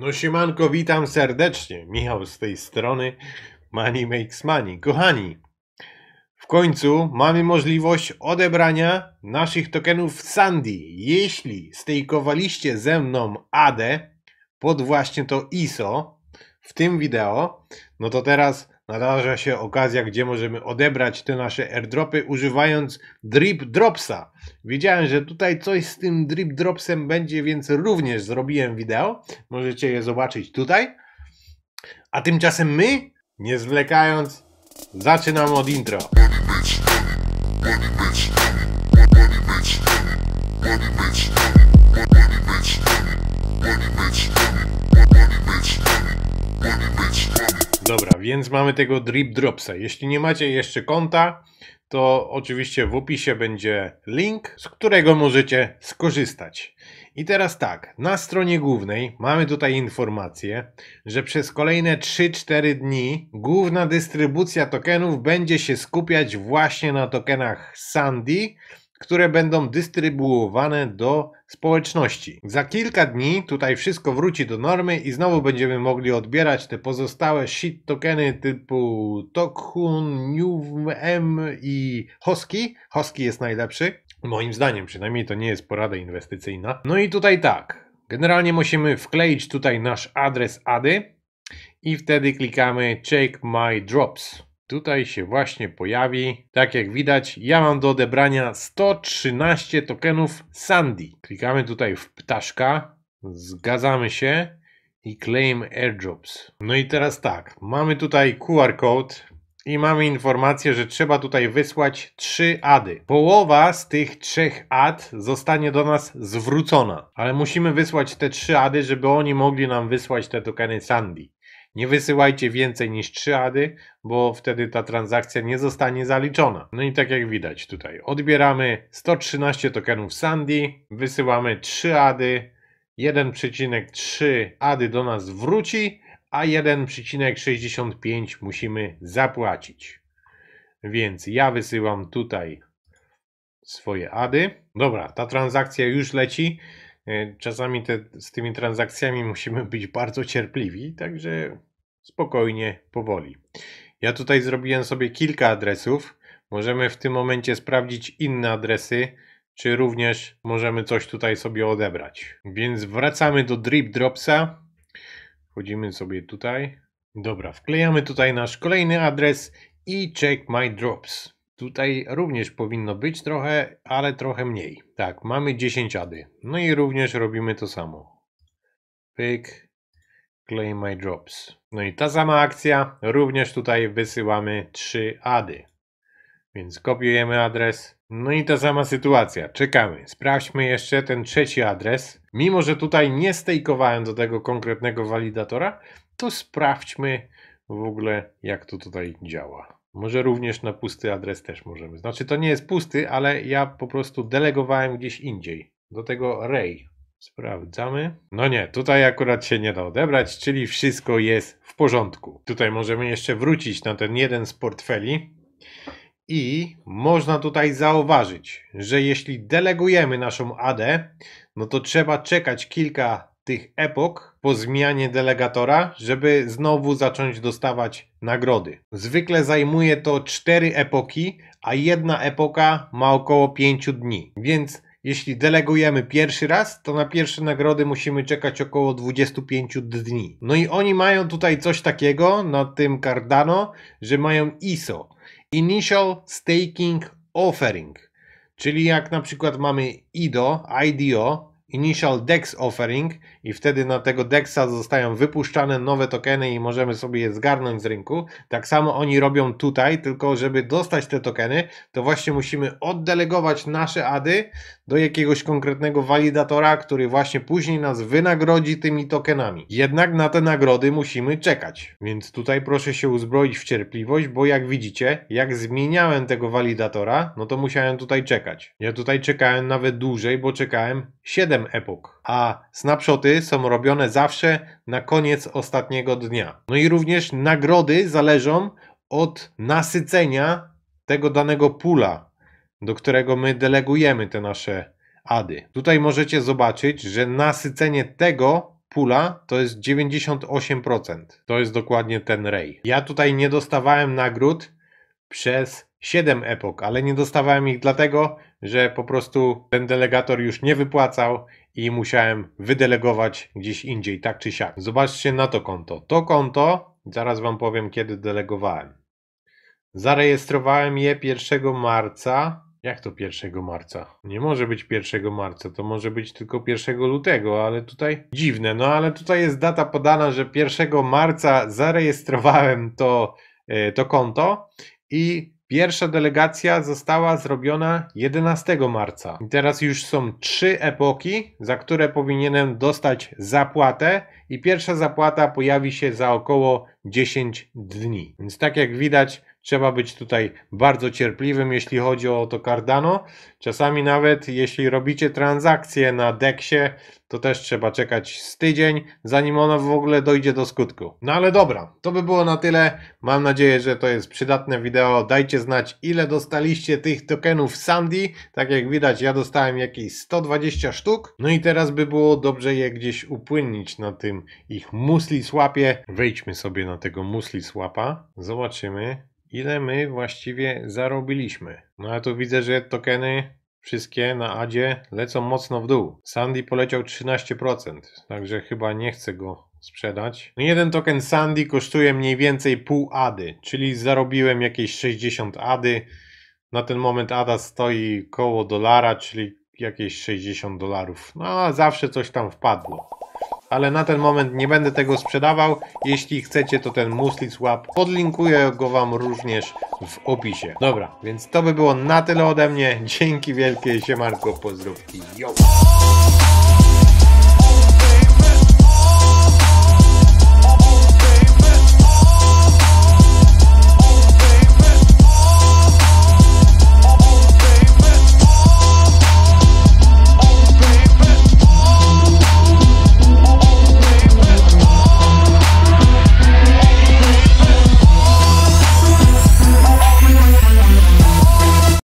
No siemanko, witam serdecznie. Michał z tej strony Money Makes Money. Kochani, w końcu mamy możliwość odebrania naszych tokenów Sandy. Jeśli stejkowaliście ze mną AD pod właśnie to ISO w tym wideo, no to teraz Nadarza się okazja, gdzie możemy odebrać te nasze airdropy używając drip dropsa. Widziałem, że tutaj coś z tym drip dropsem będzie, więc również zrobiłem wideo. Możecie je zobaczyć tutaj. A tymczasem my, nie zwlekając, zaczynamy od intro. Money, bitch, money, money, bitch, money, money, bitch, money, money, bitch, money, Dobra, więc mamy tego Drip Dropsa. Jeśli nie macie jeszcze konta, to oczywiście w opisie będzie link, z którego możecie skorzystać. I teraz tak, na stronie głównej mamy tutaj informację, że przez kolejne 3-4 dni główna dystrybucja tokenów będzie się skupiać właśnie na tokenach Sandy które będą dystrybuowane do społeczności. Za kilka dni tutaj wszystko wróci do normy i znowu będziemy mogli odbierać te pozostałe shit tokeny typu Tokhun, NewM i Hoski. Hoski jest najlepszy. Moim zdaniem, przynajmniej to nie jest porada inwestycyjna. No i tutaj tak. Generalnie musimy wkleić tutaj nasz adres ADY i wtedy klikamy Check My Drops tutaj się właśnie pojawi. Tak jak widać, ja mam do odebrania 113 tokenów Sandy. Klikamy tutaj w ptaszka, zgadzamy się i claim airdrops. No i teraz tak, mamy tutaj QR code i mamy informację, że trzeba tutaj wysłać 3 ady. Połowa z tych 3 ad zostanie do nas zwrócona, ale musimy wysłać te 3 ady, żeby oni mogli nam wysłać te tokeny Sandy. Nie wysyłajcie więcej niż 3 ady, bo wtedy ta transakcja nie zostanie zaliczona. No i tak jak widać tutaj, odbieramy 113 tokenów Sandy, wysyłamy 3 ady, 1,3 ady do nas wróci, a 1,65 musimy zapłacić. Więc ja wysyłam tutaj swoje ady. Dobra, ta transakcja już leci. E, czasami te, z tymi transakcjami musimy być bardzo cierpliwi, także spokojnie, powoli. Ja tutaj zrobiłem sobie kilka adresów. Możemy w tym momencie sprawdzić inne adresy, czy również możemy coś tutaj sobie odebrać. Więc wracamy do Drip Dropsa. Wchodzimy sobie tutaj. Dobra, wklejamy tutaj nasz kolejny adres i check my drops. Tutaj również powinno być trochę, ale trochę mniej. Tak, mamy 10 ady. No i również robimy to samo. Pick claim my drops. No i ta sama akcja, również tutaj wysyłamy 3 ady. Więc kopiujemy adres. No i ta sama sytuacja, czekamy. Sprawdźmy jeszcze ten trzeci adres. Mimo, że tutaj nie stejkowałem do tego konkretnego walidatora, to sprawdźmy w ogóle jak to tutaj działa. Może również na pusty adres też możemy. Znaczy to nie jest pusty, ale ja po prostu delegowałem gdzieś indziej. Do tego Ray. Sprawdzamy. No nie, tutaj akurat się nie da odebrać, czyli wszystko jest w porządku. Tutaj możemy jeszcze wrócić na ten jeden z portfeli. I można tutaj zauważyć, że jeśli delegujemy naszą AD, no to trzeba czekać kilka tych epok po zmianie delegatora, żeby znowu zacząć dostawać nagrody. Zwykle zajmuje to 4 epoki, a jedna epoka ma około 5 dni, więc jeśli delegujemy pierwszy raz, to na pierwsze nagrody musimy czekać około 25 dni. No i oni mają tutaj coś takiego na tym Cardano, że mają ISO Initial Staking Offering. Czyli jak na przykład mamy IDO, IDO, Initial Dex Offering i wtedy na tego Dexa zostają wypuszczane nowe tokeny i możemy sobie je zgarnąć z rynku. Tak samo oni robią tutaj, tylko żeby dostać te tokeny, to właśnie musimy oddelegować nasze ady do jakiegoś konkretnego walidatora, który właśnie później nas wynagrodzi tymi tokenami. Jednak na te nagrody musimy czekać. Więc tutaj proszę się uzbroić w cierpliwość, bo jak widzicie, jak zmieniałem tego walidatora, no to musiałem tutaj czekać. Ja tutaj czekałem nawet dłużej, bo czekałem 7 końcem epok, a snapshoty są robione zawsze na koniec ostatniego dnia. No i również nagrody zależą od nasycenia tego danego pula, do którego my delegujemy te nasze ady. Tutaj możecie zobaczyć, że nasycenie tego pula to jest 98%. To jest dokładnie ten rej. Ja tutaj nie dostawałem nagród przez siedem epok, ale nie dostawałem ich dlatego, że po prostu ten delegator już nie wypłacał i musiałem wydelegować gdzieś indziej, tak czy siak. Zobaczcie na to konto. To konto, zaraz Wam powiem kiedy delegowałem. Zarejestrowałem je 1 marca. Jak to 1 marca? Nie może być 1 marca, to może być tylko 1 lutego, ale tutaj dziwne. No ale tutaj jest data podana, że 1 marca zarejestrowałem to, e, to konto i Pierwsza delegacja została zrobiona 11 marca. I teraz już są trzy epoki, za które powinienem dostać zapłatę i pierwsza zapłata pojawi się za około 10 dni. Więc tak jak widać, Trzeba być tutaj bardzo cierpliwym, jeśli chodzi o to Cardano. Czasami nawet jeśli robicie transakcje na dexie, to też trzeba czekać z tydzień, zanim ono w ogóle dojdzie do skutku. No ale dobra, to by było na tyle. Mam nadzieję, że to jest przydatne wideo. Dajcie znać, ile dostaliście tych tokenów Sandy. Tak jak widać, ja dostałem jakieś 120 sztuk. No i teraz by było dobrze je gdzieś upłynnić na tym ich musli słapie. Wejdźmy sobie na tego musli słapa. Zobaczymy ile my właściwie zarobiliśmy. No a tu widzę, że tokeny wszystkie na Adzie lecą mocno w dół. Sandy poleciał 13%, także chyba nie chcę go sprzedać. No, jeden token Sandy kosztuje mniej więcej pół Ady, czyli zarobiłem jakieś 60 Ady. Na ten moment ADA stoi koło dolara, czyli jakieś 60 dolarów. No a zawsze coś tam wpadło ale na ten moment nie będę tego sprzedawał. Jeśli chcecie, to ten Musli Swap podlinkuję go Wam również w opisie. Dobra, więc to by było na tyle ode mnie. Dzięki wielkie, siemarko, pozdrawki. yo!